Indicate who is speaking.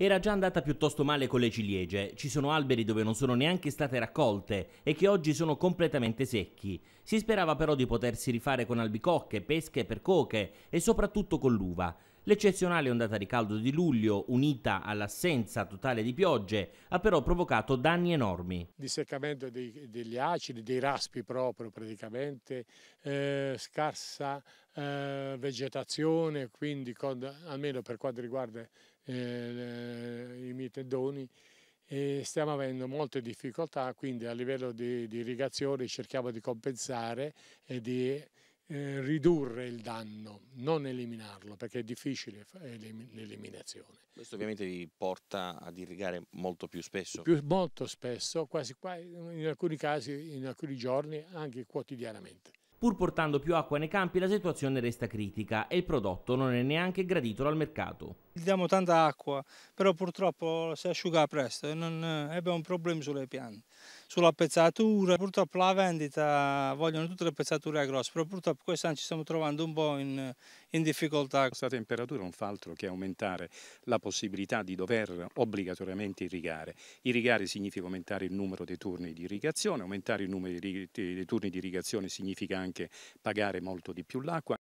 Speaker 1: Era già andata piuttosto male con le ciliegie, ci sono alberi dove non sono neanche state raccolte e che oggi sono completamente secchi. Si sperava però di potersi rifare con albicocche, pesche, per coche e soprattutto con l'uva. L'eccezionale ondata di caldo di luglio, unita all'assenza totale di piogge, ha però provocato danni enormi.
Speaker 2: Disseccamento dei, degli acidi, dei raspi proprio praticamente, eh, scarsa eh, vegetazione, quindi con, almeno per quanto riguarda eh, i mitedoni e stiamo avendo molte difficoltà, quindi a livello di, di irrigazione cerchiamo di compensare e di eh, ridurre il danno, non eliminarlo, perché è difficile l'eliminazione. Questo ovviamente
Speaker 3: vi porta ad irrigare molto più spesso? Più,
Speaker 2: molto spesso, quasi in alcuni casi, in alcuni giorni, anche quotidianamente. Pur portando più acqua nei campi, la situazione
Speaker 1: resta critica e il prodotto non è neanche gradito dal mercato
Speaker 4: gli diamo tanta acqua, però purtroppo si asciuga presto e non, eh, abbiamo problemi sulle piante. Sulla pezzatura, purtroppo la vendita vogliono tutte le pezzature grosse, però purtroppo quest'anno ci stiamo trovando un po' in, in difficoltà. Questa temperatura non fa altro che aumentare la possibilità
Speaker 5: di dover obbligatoriamente irrigare. Irrigare significa aumentare il numero dei turni di irrigazione, aumentare il numero dei turni di irrigazione significa anche pagare molto di più l'acqua.